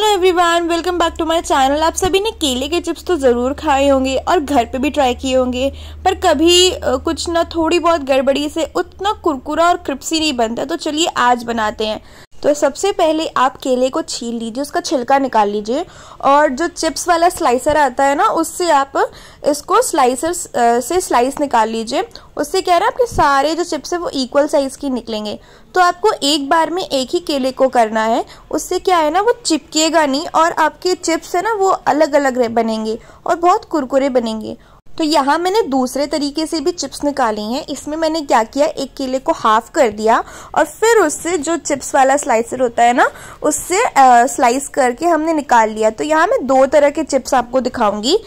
hello everyone welcome back to my channel आप सभी ने केले के चिप्स तो ज़रूर खाए होंगे और घर पे भी ट्राई किए होंगे पर कभी कुछ ना थोड़ी बहुत गड़बड़ी से उतना कुरकुरा और क्रिप्सी नहीं बनता तो चलिए आज बनाते हैं तो सबसे पहले आप केले को छील लीजिए उसका छिलका निकाल लीजिए और जो चिप्स वाला स्लाइसर आता है ना उससे आप इसको स्लाइसर से स्लाइस निकाल लीजिए उससे क्या है आपके सारे जो चिप्स है वो इक्वल साइज़ की निकलेंगे तो आपको एक बार में एक ही केले को करना है उससे क्या है ना वो चिपकेगा नहीं और आपके चिप्स है ना वो अलग अलग बनेंगे और बहुत कुरकुरे बनेंगे तो यहाँ मैंने दूसरे तरीके से भी चिप्स निकाली हैं इसमें मैंने क्या किया एक केले को हाफ कर दिया और फिर उससे जो चिप्स वाला स्लाइसर होता है ना उससे स्लाइस करके हमने निकाल लिया तो यहाँ मैं दो तरह के चिप्स आपको दिखाऊंगी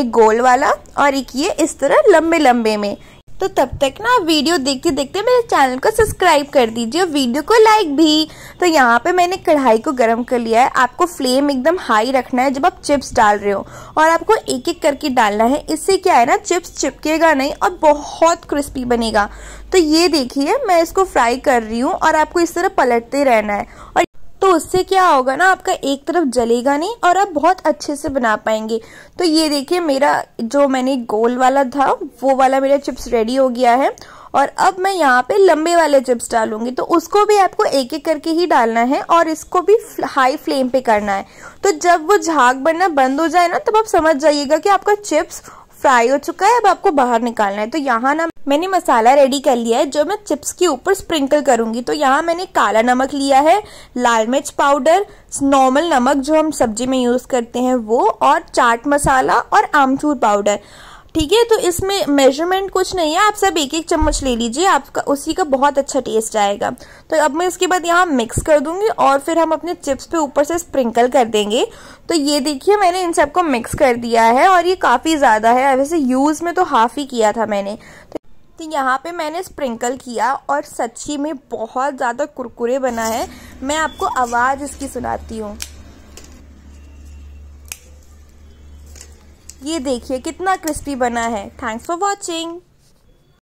एक गोल वाला और एक ये इस तरह लंबे लंबे में तो तब तक ना आप वीडियो देखते देखते मेरे चैनल को सब्सक्राइब कर दीजिए और वीडियो को लाइक भी तो यहाँ पे मैंने कढ़ाई को गर्म कर लिया है आपको फ्लेम एकदम हाई रखना है जब आप चिप्स डाल रहे हो और आपको एक एक करके डालना है इससे क्या है ना चिप्स चिपकेगा नहीं और बहुत क्रिस्पी बनेगा तो ये देखिए मैं इसको फ्राई कर रही हूँ और आपको इस तरह पलटते रहना है और तो उससे क्या होगा ना आपका एक तरफ जलेगा नहीं और आप बहुत अच्छे से बना पाएंगे तो ये देखिए मेरा जो मैंने गोल वाला था वो वाला मेरा चिप्स रेडी हो गया है और अब मैं यहाँ पे लंबे वाले चिप्स डालूंगी तो उसको भी आपको एक एक करके ही डालना है और इसको भी हाई फ्लेम पे करना है तो जब वो झाग बनना बंद हो जाए ना तब आप समझ जाइएगा कि आपका चिप्स फ्राई हो चुका है अब आपको बाहर निकालना है तो यहाँ ना मैंने मसाला रेडी कर लिया है जो मैं चिप्स के ऊपर स्प्रिंकल करूंगी तो यहाँ मैंने काला नमक लिया है लाल मिर्च पाउडर नॉर्मल नमक जो हम सब्जी में यूज़ करते हैं वो और चाट मसाला और आमचूर पाउडर ठीक है तो इसमें मेजरमेंट कुछ नहीं है आप सब एक एक चम्मच ले लीजिए आपका उसी का बहुत अच्छा टेस्ट आएगा तो अब मैं इसके बाद यहाँ मिक्स कर दूंगी और फिर हम अपने चिप्स पे ऊपर से स्प्रिंकल कर देंगे तो ये देखिए मैंने इन सबको मिक्स कर दिया है और ये काफ़ी ज़्यादा है वैसे यूज़ में तो हाफ ही किया था मैंने तो तो यहाँ पे मैंने स्प्रिंकल किया और सच्ची में बहुत ज़्यादा कुरकुरे बना है मैं आपको आवाज़ इसकी सुनाती हूँ ये देखिए कितना क्रिस्पी बना है थैंक्स फॉर वॉचिंग